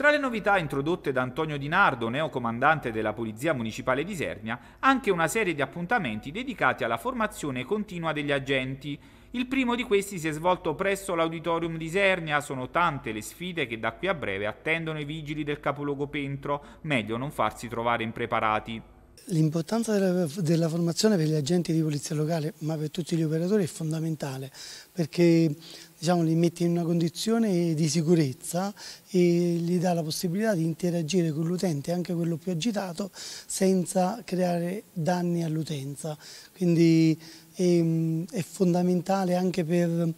Tra le novità introdotte da Antonio Di Nardo, neocomandante della Polizia Municipale di Sernia, anche una serie di appuntamenti dedicati alla formazione continua degli agenti. Il primo di questi si è svolto presso l'Auditorium di Sernia, sono tante le sfide che da qui a breve attendono i vigili del capoluogo Pentro, meglio non farsi trovare impreparati. L'importanza della, della, formazione per gli agenti di polizia locale, ma per tutti gli operatori, è fondamentale perché diciamo, li mette in una condizione di sicurezza e gli dà la possibilità di interagire con l'utente, anche quello più agitato, senza creare danni all'utenza. Quindi è, ehm, è fondamentale anche per...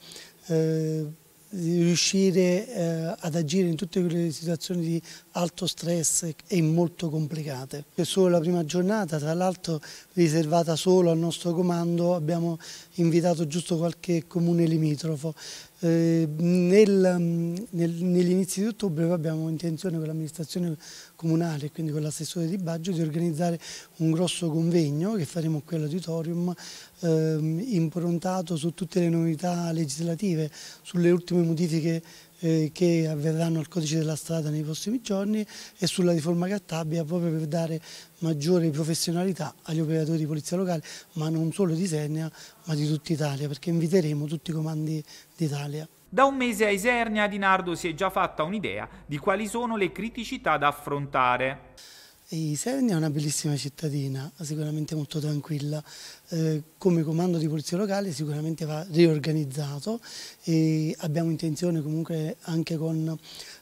Eh, di riuscire eh, ad agire in tutte quelle situazioni di alto stress e molto complicate. È solo la prima giornata, tra l'altro riservata solo al nostro comando, abbiamo invitato giusto qualche comune limitrofo. Eh, nel, nel, Nell'inizio di ottobre abbiamo intenzione con l'amministrazione comunale e quindi con l'assessore di Baggio di organizzare un grosso convegno che faremo qui all'auditorium eh, improntato su tutte le novità legislative, sulle ultime sulle modifiche eh, che avverranno al codice della strada nei prossimi giorni e sulla riforma Cartabia proprio per dare maggiore professionalità agli operatori di polizia locale, ma non solo di Isernia, ma di tutta Italia, perché inviteremo tutti i comandi d'Italia. Da un mese a Isernia, Di Nardo si è già fatta un'idea di quali sono le criticità da affrontare. E Isernia è una bellissima cittadina, sicuramente molto tranquilla. Eh, come comando di polizia locale sicuramente va riorganizzato e abbiamo intenzione comunque anche con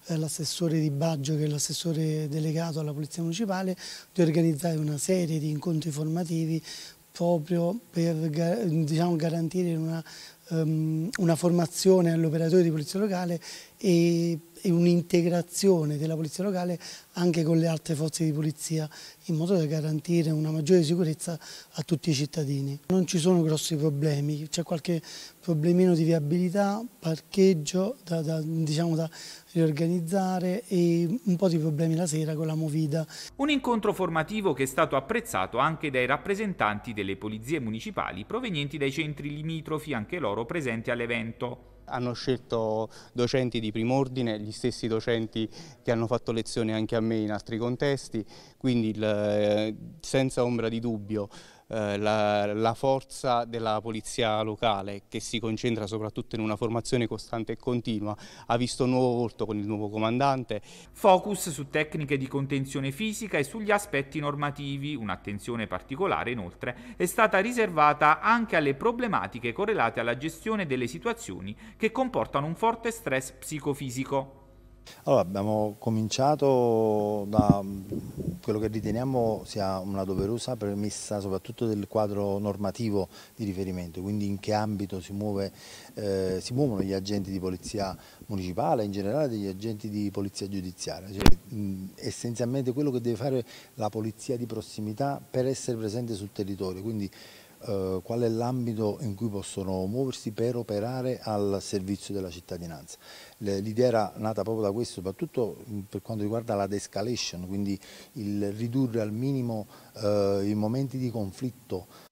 eh, l'assessore di Baggio, che è l'assessore delegato alla Polizia Municipale, di organizzare una serie di incontri formativi proprio per diciamo, garantire una, um, una formazione all'operatore di polizia locale e, e un'integrazione della polizia locale anche con le altre forze di polizia in modo da garantire una maggiore sicurezza a tutti i cittadini. Non ci sono grossi problemi, c'è qualche problemino di viabilità, parcheggio da, da, diciamo, da riorganizzare e un po' di problemi la sera con la movida. Un incontro formativo che è stato apprezzato anche dai rappresentanti delle polizie municipali provenienti dai centri limitrofi, anche loro presenti all'evento hanno scelto docenti di primo ordine, gli stessi docenti che hanno fatto lezioni anche a me in altri contesti, quindi il, eh, senza ombra di dubbio eh, la, la, forza della polizia locale che si concentra soprattutto in una formazione costante e continua ha visto un nuovo volto con il nuovo comandante. Focus su tecniche di contenzione fisica e sugli aspetti normativi, un'attenzione particolare inoltre è stata riservata anche alle problematiche correlate alla gestione delle situazioni che comportano un forte stress psicofisico. Allora, abbiamo cominciato da mm, quello che riteniamo sia una doverosa premessa soprattutto del quadro normativo di riferimento, quindi in che ambito si, muove, eh, si muovono gli agenti di polizia municipale, in generale degli agenti di polizia giudiziaria, cioè, mh, mm, essenzialmente quello che deve fare la polizia di prossimità per essere presente sul territorio, quindi eh, qual è l'ambito in cui possono muoversi per operare al servizio della cittadinanza. L'idea era nata proprio da questo, soprattutto mm, per quanto riguarda la de-escalation, quindi il ridurre al minimo eh, i momenti di conflitto